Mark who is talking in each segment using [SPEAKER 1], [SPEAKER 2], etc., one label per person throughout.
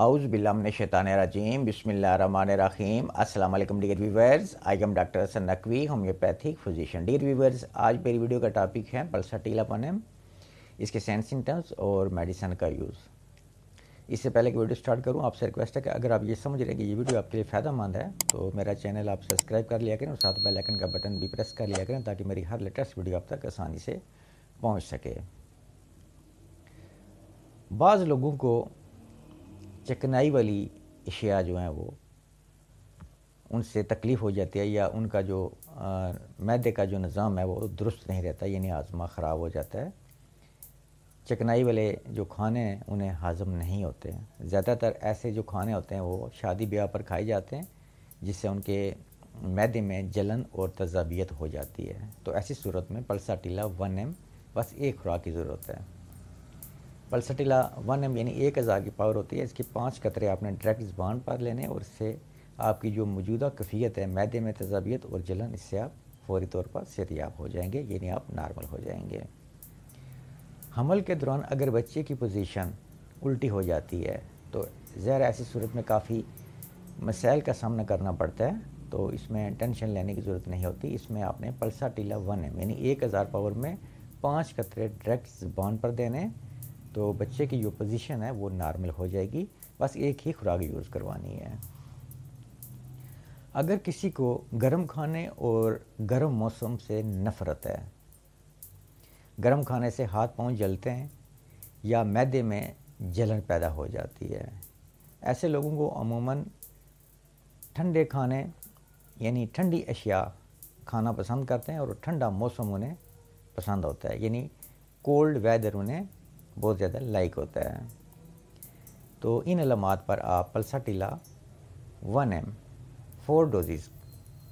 [SPEAKER 1] आउज़ ने शैतान राजीम बिसमीम अस्सलाम वालेकुम dear viewers I am doctor Hasan Naqvi homeopathic physician dear viewers आज मेरी वीडियो का टॉपिक है एम इसके सेंस सिम्टम्स और मेडिसन का यूज़ इससे पहले कि वीडियो स्टार्ट करूँ आपसे रिक्वेस्ट है कि अगर आप ये समझ रहे हैं कि ये वीडियो आपके लिए मंद है तो मेरा चैनल आप सब्सक्राइब कर लिया करें और साथ बेल आइकन का बटन भी प्रेस कर लिया करें ताकि मेरी हर लेटेस्ट वीडियो आप तक आसानी से पहुँच सके बाज़ लोगों को चकनाई वाली अशिया जो हैं वो उनसे तकलीफ़ हो जाती है या उनका जो आ, मैदे का जो निज़ाम है वो दुरुस्त नहीं रहता यानी आज़मा ख़राब हो जाता है चकनाई वाले जो खाने हैं उन्हें हाजम नहीं होते हैं ज़्यादातर ऐसे जो खाने होते हैं वो शादी ब्याह पर खाए जाते हैं जिससे उनके मैदे में जलन और तजाबियत हो जाती है तो ऐसी सूरत में पलसा टीला वन एम बस एक खुराक की ज़रूरत है पल्सटीला वन एम यानी एक हज़ार की पावर होती है इसके पाँच कतरे आपने डायरेक्ट ज़बान पर लेने और इससे आपकी जो मौजूदा कफ़ीत है मैदे में तजाबियत और जलन इससे आप फौरी तौर पर सेहतियाब हो जाएंगे यानी आप नॉर्मल हो जाएंगे हमल के दौरान अगर बच्चे की पोजीशन उल्टी हो जाती है तो ज़हर ऐसी सूरत में काफ़ी मसाइल का सामना करना पड़ता है तो इसमें टेंशन लेने की ज़रूरत नहीं होती इसमें आपने पल्सा टीला वन एम यानी एक हज़ार पावर में पाँच कतरे डायरेक्ट जबान पर देने तो बच्चे की जो पोजीशन है वो नॉर्मल हो जाएगी बस एक ही खुराक यूज़ करवानी है अगर किसी को गर्म खाने और गर्म मौसम से नफ़रत है गर्म खाने से हाथ पांव जलते हैं या मैदे में जलन पैदा हो जाती है ऐसे लोगों को अमूमन ठंडे खाने यानी ठंडी अशिया खाना पसंद करते हैं और ठंडा मौसम उन्हें पसंद होता है यानी कोल्ड वेदर उन्हें बहुत ज़्यादा लाइक होता है तो इन अलामत पर आप टीला one M four doses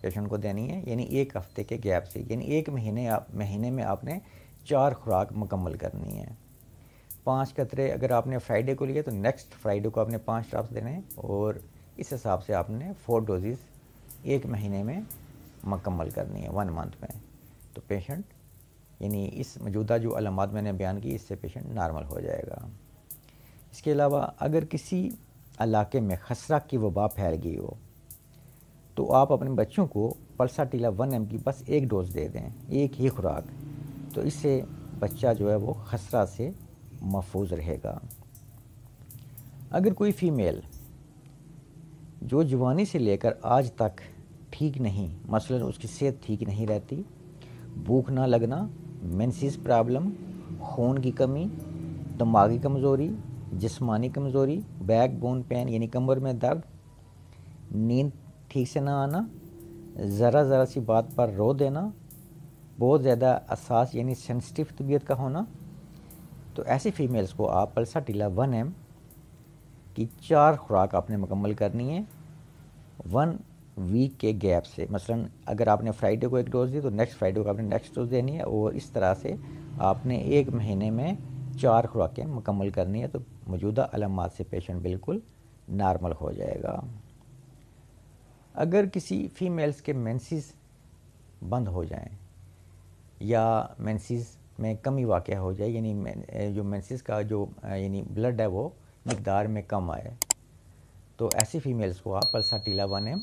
[SPEAKER 1] patient को देनी है यानी एक हफ्ते के गैप से यानी एक महीने आप महीने में आपने चार खुराक मुकम्मल करनी है पांच कतरे अगर आपने फ्राइडे को लिए तो नेक्स्ट फ्राइडे को आपने पांच ड्राफ्ट देने हैं और इस हिसाब से आपने फोर डोजेज़ एक महीने में मुकम्मल करनी है वन मंथ में तो पेशेंट यानी इस मौजूदा जो अलामत मैंने बयान की इससे पेशेंट नॉर्मल हो जाएगा इसके अलावा अगर किसी इलाके में खसरा की वबा फैल गई हो तो आप अपने बच्चों को पल्सा टीला वन एम की बस एक डोज दे दें एक ही खुराक तो इससे बच्चा जो है वो खसरा से महफूज रहेगा अगर कोई फ़ीमेल जो जवानी से लेकर आज तक ठीक नहीं मसलन उसकी सेहत ठीक नहीं रहती भूख ना लगना मेंसिस प्रॉब्लम खून की कमी दिमागी कमज़ोरी जिस्मानी कमज़ोरी बैक बोन पेन यानी कमर में दर्द नींद ठीक से ना आना ज़रा ज़रा सी बात पर रो देना बहुत ज़्यादा असास यानी सेंसिटिव तबीयत का होना तो ऐसी फ़ीमेल्स को आप पल्सा टीला वन एम की चार खुराक आपने मुकम्मल करनी है वन वीक के गैप से मसलन अगर आपने फ्राइडे को एक डोज़ दी तो नेक्स्ट फ्राइडे को आपने नेक्स्ट डोज़ देनी है और इस तरह से आपने एक महीने में चार खुराकें मुकम्मल करनी है तो मौजूदा अलामत से पेशेंट बिल्कुल नॉर्मल हो जाएगा अगर किसी फीमेल्स के मेंसिस बंद हो जाएं या मेंसिस में कमी वाक़ हो जाए यानी जो मेंसिस का जो यानी ब्लड है वो मकदार में कम आए तो ऐसी फ़ीमेल्स को आप टीला वन एम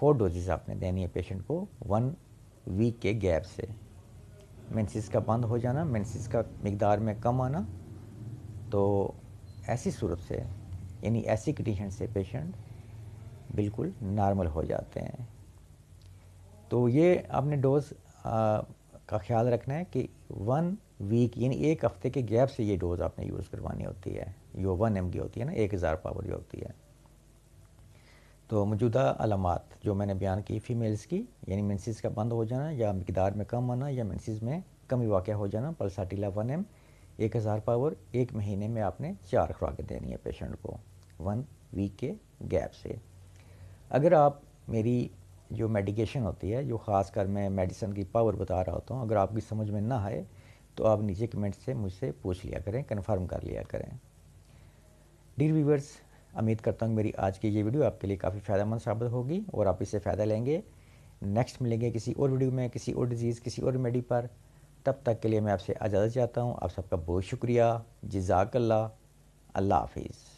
[SPEAKER 1] फोर डोजेज आपने देनी है पेशेंट को वन वीक के गैप से मेंसिस का बंद हो जाना मेंसिस का मकदार में कम आना तो ऐसी सूरत से यानी ऐसी कंडीशन से पेशेंट बिल्कुल नॉर्मल हो जाते हैं तो ये आपने डोज का ख्याल रखना है कि वन वीक यानी एक हफ्ते के गैप से ये डोज आपने यूज़ करवानी होती है जो वन एम होती है ना एक हज़ार पावर जो होती है तो मौजूदा अलामत जो मैंने बयान की फ़ीमेल्स की यानी मेनसिस का बंद हो जाना या मकदार में कम आना या मेनसिस में कमी वाक़ हो जाना पलसाटीला वन एम एक हज़ार पावर एक महीने में आपने चार खुराकें देनी है पेशेंट को वन वीक के गैप से अगर आप मेरी जो मेडिकेशन होती है जो ख़ास कर मैं मेडिसिन की पावर बता रहा होता हूँ अगर आपकी समझ में ना आए तो आप नीचे कमेंट से मुझसे पूछ लिया करें कन्फर्म कर लिया करें डियर व्यूवर्स उम्मीद करता हूँ मेरी आज की ये वीडियो आपके लिए काफ़ी फ़ायदेमंद साबित होगी और आप इससे फ़ायदा लेंगे नेक्स्ट मिलेंगे किसी और वीडियो में किसी और डिज़ीज़ किसी और रेमेडी पर तब तक के लिए मैं आपसे इजाज़त चाहता हूँ आप सबका बहुत शुक्रिया जजाकल्ला अल्लाह हाफिज़